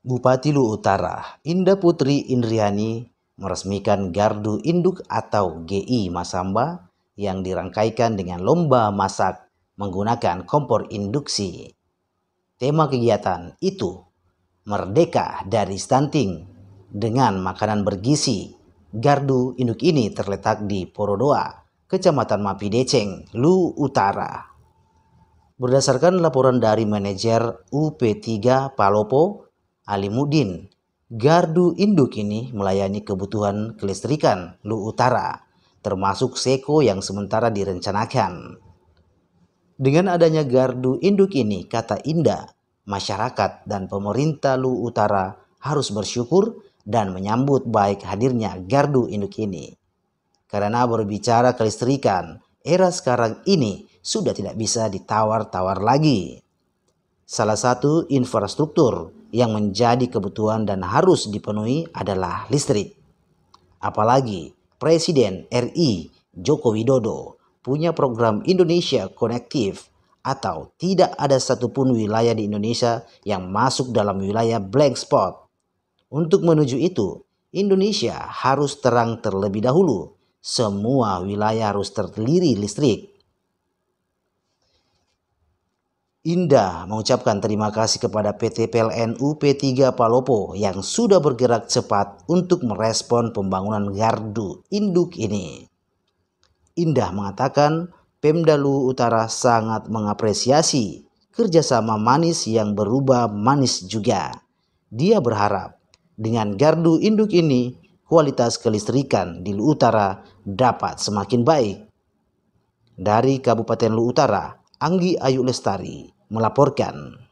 Bupati Lu Utara, Indah Putri Indriani meresmikan Gardu Induk atau GI Masamba yang dirangkaikan dengan lomba masak menggunakan kompor induksi. Tema kegiatan itu merdeka dari stunting dengan makanan bergizi. Gardu induk ini terletak di Porodoa, Kecamatan Mapi Deceng, Lu Utara. Berdasarkan laporan dari manajer UP3 Palopo, Alimudin, gardu induk ini melayani kebutuhan kelistrikan Lu Utara, termasuk Seko yang sementara direncanakan. Dengan adanya gardu induk ini, kata Inda, masyarakat dan pemerintah Lu Utara harus bersyukur dan menyambut baik hadirnya gardu induk ini. Karena berbicara kelistrikan, era sekarang ini sudah tidak bisa ditawar-tawar lagi. Salah satu infrastruktur yang menjadi kebutuhan dan harus dipenuhi adalah listrik. Apalagi Presiden RI Joko Widodo punya program Indonesia Konektif atau tidak ada satupun wilayah di Indonesia yang masuk dalam wilayah blank spot. Untuk menuju itu, Indonesia harus terang terlebih dahulu. Semua wilayah harus terdiri listrik. Indah mengucapkan terima kasih kepada PT PLN UP3 Palopo yang sudah bergerak cepat untuk merespon pembangunan gardu induk ini. Indah mengatakan Pemda Lu Utara sangat mengapresiasi kerjasama manis yang berubah manis juga. Dia berharap dengan gardu induk ini kualitas kelistrikan di Lu Utara dapat semakin baik. Dari Kabupaten Lu Utara, Anggi Ayu Lestari melaporkan.